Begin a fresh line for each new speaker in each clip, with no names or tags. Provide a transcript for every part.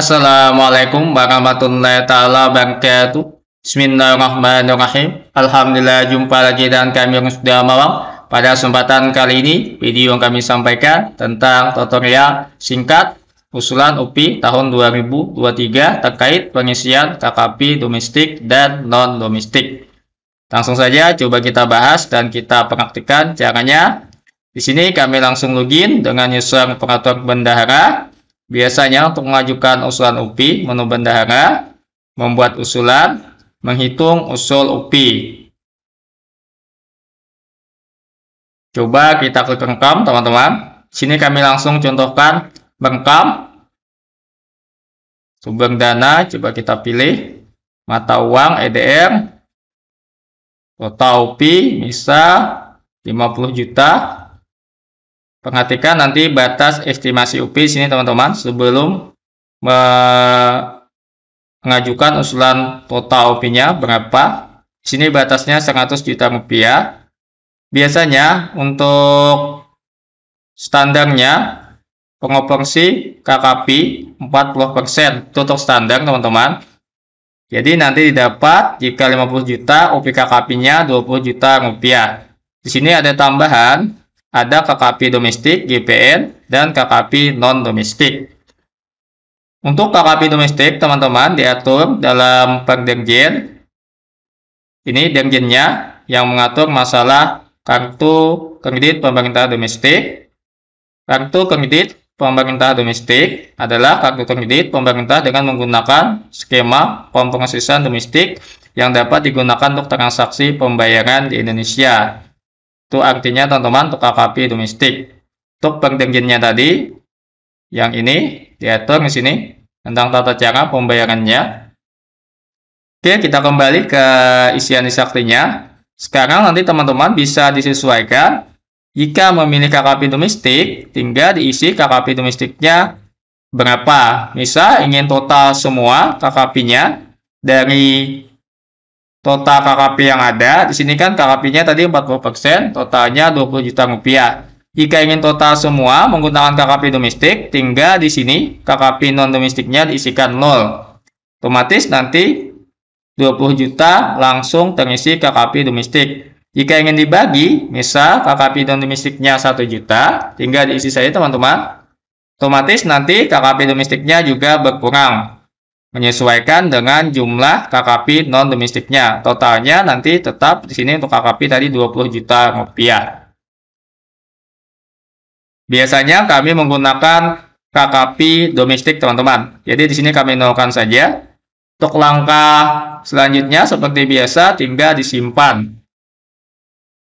Assalamualaikum warahmatullahi taala wabarakatuh. Bismillahirrahmanirrahim. Alhamdulillah jumpa lagi dengan kami yang sudah malam. Pada kesempatan kali ini, video yang kami sampaikan tentang tutorial singkat usulan UPI tahun 2023 terkait pengisian KKP domestik dan non-domestik. Langsung saja coba kita bahas dan kita praktikkan caranya. Di sini kami langsung login dengan user operator bendahara Biasanya untuk mengajukan usulan UPI, menu bendahara, membuat usulan, menghitung usul UPI. Coba kita klik rekam, teman-teman. Sini kami langsung contohkan bengkam, sumber dana, coba kita pilih, mata uang, EDR, total UPI, misal 50 juta, perhatikan nanti batas estimasi UP di sini teman-teman sebelum mengajukan usulan total UP-nya berapa. Di sini batasnya 100 juta rupiah. Biasanya untuk standarnya pengoperasi KKP 40% tutup standar teman-teman. Jadi nanti didapat jika 50 juta UP KKP-nya 20 juta rupiah. Di sini ada tambahan ada KKP domestik GPN dan KKP non domestik. Untuk KKP domestik, teman-teman diatur dalam perdirjen. Ini dirjennya yang mengatur masalah kartu kredit pemerintah domestik. Kartu kredit pemerintah domestik adalah kartu kredit pemerintah dengan menggunakan skema kompensisan domestik yang dapat digunakan untuk transaksi pembayaran di Indonesia. Itu artinya teman-teman untuk AKP domestik, untuk Tuk tadi, yang ini diatur di sini tentang tata cara pembayarannya. Oke, kita kembali ke isian Sekarang nanti teman-teman bisa disesuaikan. Jika memilih KKP domestik, tinggal diisi KKP domestiknya berapa. Misal ingin total semua KKP-nya dari total KKP yang ada. Di sini kan KKP-nya tadi 40%, totalnya 20 juta rupiah. Jika ingin total semua menggunakan KKP domestik, tinggal di sini KKP non-domestiknya diisikan 0. Otomatis nanti 20 juta langsung terisi KKP domestik. Jika ingin dibagi, misal KKP non-domestiknya 1 juta, tinggal diisi saja teman-teman. Otomatis nanti KKP domestiknya juga berkurang menyesuaikan dengan jumlah KKP non domestiknya. Totalnya nanti tetap di sini untuk KKP tadi 20 juta rupiah. Biasanya kami menggunakan KKP domestik teman-teman. Jadi di sini kami nolkan saja. Untuk langkah selanjutnya seperti biasa tinggal disimpan.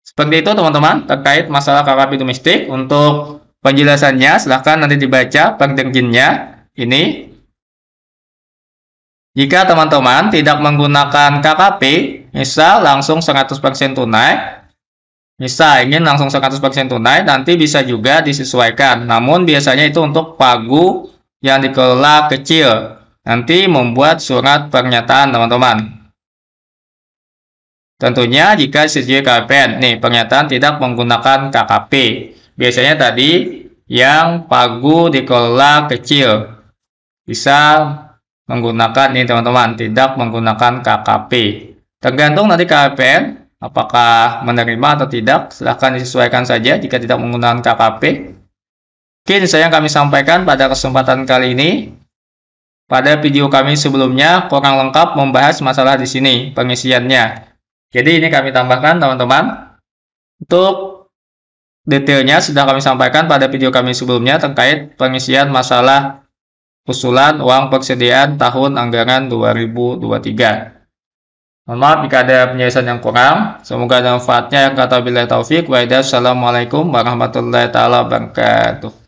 Seperti itu teman-teman terkait masalah KKP domestik. Untuk penjelasannya silahkan nanti dibaca perjanjiannya ini jika teman-teman tidak menggunakan KKP, misal langsung 100% tunai, misal ingin langsung 100% tunai, nanti bisa juga disesuaikan. Namun biasanya itu untuk pagu yang dikelola kecil. Nanti membuat surat pernyataan teman-teman. Tentunya jika sesuai KPN, nih pernyataan tidak menggunakan KKP. Biasanya tadi yang pagu dikelola kecil. Bisa menggunakan ini teman-teman tidak menggunakan KKP tergantung nanti KPN apakah menerima atau tidak silahkan disesuaikan saja jika tidak menggunakan KKP oke ini saya yang kami sampaikan pada kesempatan kali ini pada video kami sebelumnya kurang lengkap membahas masalah di sini pengisiannya jadi ini kami tambahkan teman-teman untuk detailnya sudah kami sampaikan pada video kami sebelumnya terkait pengisian masalah usulan uang persediaan tahun anggaran 2023. Mohon maaf jika ada penjelasan yang kurang. Semoga ada manfaatnya. Kata bila taufik. Waalaikumsalam Assalamualaikum warahmatullahi wabarakatuh.